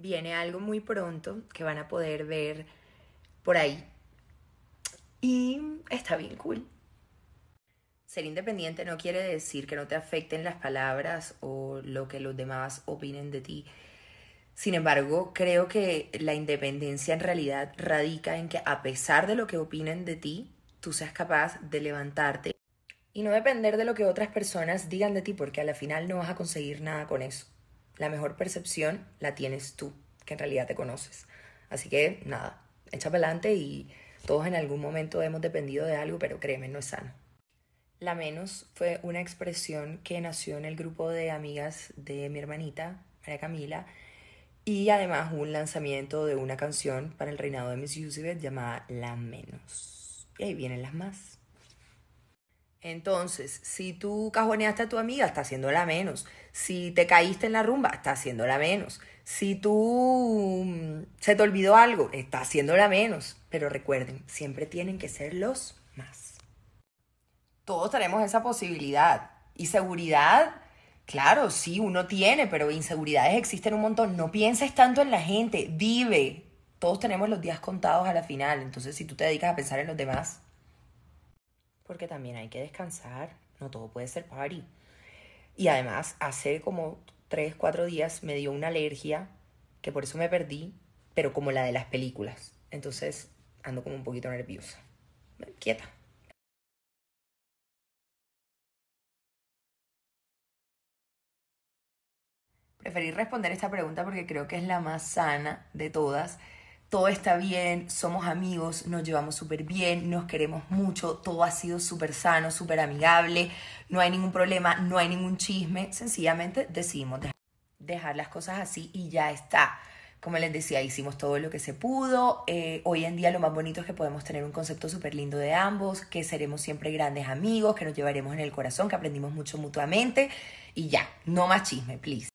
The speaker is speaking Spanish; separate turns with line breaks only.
viene algo muy pronto que van a poder ver por ahí. Y está bien cool. Ser independiente no quiere decir que no te afecten las palabras o lo que los demás opinen de ti. Sin embargo, creo que la independencia en realidad radica en que a pesar de lo que opinen de ti, tú seas capaz de levantarte y no depender de lo que otras personas digan de ti, porque a la final no vas a conseguir nada con eso la mejor percepción la tienes tú, que en realidad te conoces. Así que nada, echa adelante y todos en algún momento hemos dependido de algo, pero créeme, no es sano. La menos fue una expresión que nació en el grupo de amigas de mi hermanita, María Camila, y además un lanzamiento de una canción para el reinado de Miss Yusibet llamada La Menos. Y ahí vienen las más. Entonces, si tú cajoneaste a tu amiga, está haciéndola menos. Si te caíste en la rumba, está haciéndola menos. Si tú mm, se te olvidó algo, está haciéndola menos. Pero recuerden, siempre tienen que ser los más. Todos tenemos esa posibilidad. Y seguridad, claro, sí, uno tiene, pero inseguridades existen un montón. No pienses tanto en la gente, vive. Todos tenemos los días contados a la final. Entonces, si tú te dedicas a pensar en los demás, porque también hay que descansar, no todo puede ser party. Y además, hace como 3, 4 días me dio una alergia, que por eso me perdí, pero como la de las películas. Entonces ando como un poquito nerviosa. Quieta. Preferí responder esta pregunta porque creo que es la más sana de todas todo está bien, somos amigos, nos llevamos súper bien, nos queremos mucho, todo ha sido súper sano, súper amigable, no hay ningún problema, no hay ningún chisme, sencillamente decidimos dejar las cosas así y ya está. Como les decía, hicimos todo lo que se pudo. Eh, hoy en día lo más bonito es que podemos tener un concepto súper lindo de ambos, que seremos siempre grandes amigos, que nos llevaremos en el corazón, que aprendimos mucho mutuamente y ya, no más chisme, please.